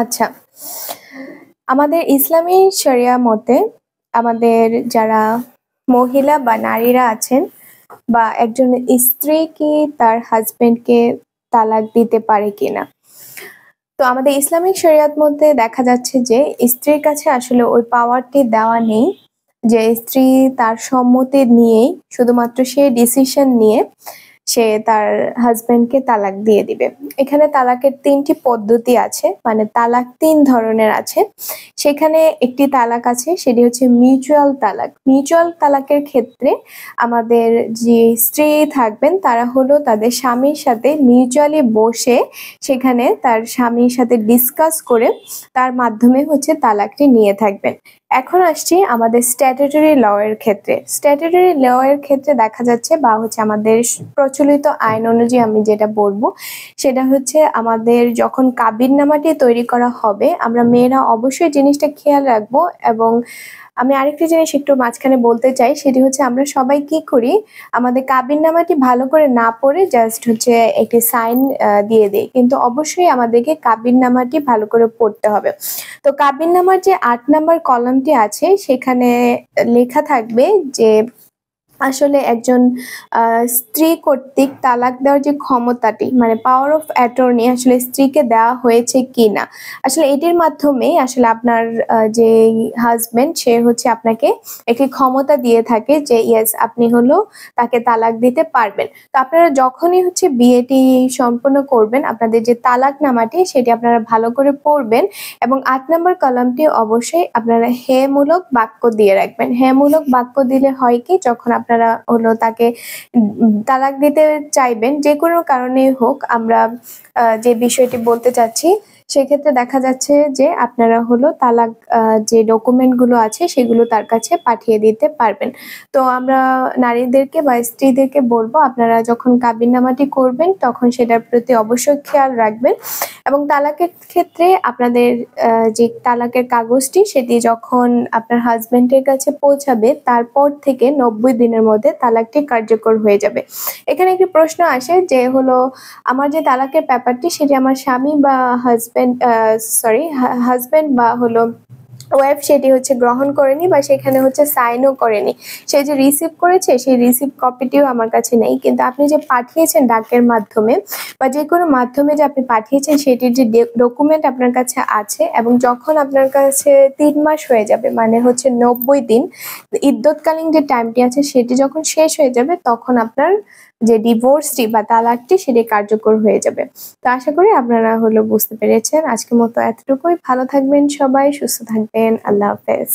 আচ্ছা আমাদের ইসলামী শরিয়া মতে আমাদের যারা মহিলা বা নারীরা আছেন বা একজন স্ত্রী কি তার হাজবেন্ডকে তালাক দিতে পারে কিনা তো আমাদের ইসলামিক শরিয়াত মধ্যে দেখা যাচ্ছে যে স্ত্রীর কাছে আসলে ওই পাওয়ারটি দেওয়া নেই যে স্ত্রী তার সম্মতি নিয়েই শুধুমাত্র সে ডিসিশন নিয়ে সে তার হাজব্যান্ডকে তালাক দিয়ে দিবে এখানে তালাকের তিনটি পদ্ধতি আছে মানে তালাক তিন ধরনের আছে সেখানে একটি তালাক আছে সেটি হচ্ছে মিউচুয়াল তালাক মিউচুয়াল তালাকের ক্ষেত্রে আমাদের যে স্ত্রী থাকবেন তারা হলো তাদের স্বামীর সাথে মিউচুয়ালি বসে সেখানে তার স্বামীর সাথে ডিসকাস করে তার মাধ্যমে হচ্ছে তালাকটি নিয়ে থাকবেন এখন আসছি আমাদের স্ট্যাটেটরি ল এর ক্ষেত্রে স্ট্যাটেটরি ল এর ক্ষেত্রে দেখা যাচ্ছে বা হচ্ছে আমাদের প্রচলিত আইন অনুযায়ী আমি যেটা বলবো সেটা হচ্ছে আমাদের যখন কাবির নামাটি তৈরি করা হবে আমরা মেয়েরা অবশ্যই জিনিসটা খেয়াল রাখবো এবং আমি আরেকটি জিনিস একটু মাঝখানে বলতে চাই সেটি হচ্ছে আমরা সবাই কি করি আমাদের কাবির নামাটি ভালো করে না পড়ে জাস্ট হচ্ছে একটি সাইন দিয়ে দেয় কিন্তু অবশ্যই আমাদেরকে কাবির নামাটি ভালো করে পড়তে হবে তো কাবির নামার যে আট নাম্বার কলামটি আছে সেখানে লেখা থাকবে যে আসলে একজন স্ত্রী কর্তৃক তালাক দেওয়ার যে ক্ষমতাটি মানে পাওয়ার অফ অ্যাটর্নি আসলে স্ত্রীকে দেওয়া হয়েছে কি না আসলে এটির মাধ্যমে আসলে আপনার যে হাজবেন্ড সে হচ্ছে আপনাকে একটি ক্ষমতা দিয়ে থাকে যে ইয়েস আপনি হলো তাকে তালাক দিতে পারবেন তো আপনারা যখনই হচ্ছে বিয়েটি সম্পন্ন করবেন আপনাদের যে তালাক নামাটি সেটি আপনারা ভালো করে পড়বেন এবং আট নম্বর কলামটি অবশ্যই আপনারা হেমূলক বাক্য দিয়ে রাখবেন হেমূলক বাক্য দিলে হয় কি যখন আপনার আপনারা হলো তাকে তালাক দিতে চাইবেন যে কোনো কারণেই হোক আমরা যে বিষয়টি বলতে চাচ্ছি সেক্ষেত্রে দেখা যাচ্ছে যে আপনারা হলো তালাক যে ডকুমেন্টগুলো আছে সেগুলো তার কাছে পাঠিয়ে দিতে পারবেন তো আমরা নারীদেরকে বা স্ত্রীদেরকে বলবো আপনারা যখন নামাটি করবেন তখন সেটার প্রতি অবশ্যই খেয়াল রাখবেন এবং তালাকের ক্ষেত্রে আপনাদের যে তালাকের কাগজটি সেটি যখন আপনার হাজব্যান্ডের কাছে পৌঁছাবে তারপর থেকে নব্বই দিনের মধ্যে তালাকটি কার্যকর হয়ে যাবে এখানে একটি প্রশ্ন আসে যে হলো আমার যে তালাকের ব্যাপারটি সেটি আমার স্বামী বা হাজব্যান্ড সরি হাজব্যান্ড বা হলো ওয়েব সেটি হচ্ছে গ্রহণ করেনি বা সেখানে হচ্ছে সাইনও করেনি সে যে রিসিভ করেছে সেই রিসিভ কপিটিও আমার কাছে নেই কিন্তু আপনি যে পাঠিয়েছেন ডাকের মাধ্যমে বা যে কোনো মাধ্যমে যে আপনি পাঠিয়েছেন সেটির যে ডকুমেন্ট আপনার কাছে আছে এবং যখন আপনার কাছে তিন মাস হয়ে যাবে মানে হচ্ছে নব্বই দিন ইদ্যৎকালীন যে টাইমটি আছে সেটি যখন শেষ হয়ে যাবে তখন আপনার যে ডিভোর্সটি বা তালাকটি সেটি কার্যকর হয়ে যাবে তো আশা করি আপনারা হলো বুঝতে পেরেছেন আজকের মতো এতটুকুই ভালো থাকবেন সবাই সুস্থ থাকবেন আল্লাহ হাফেজ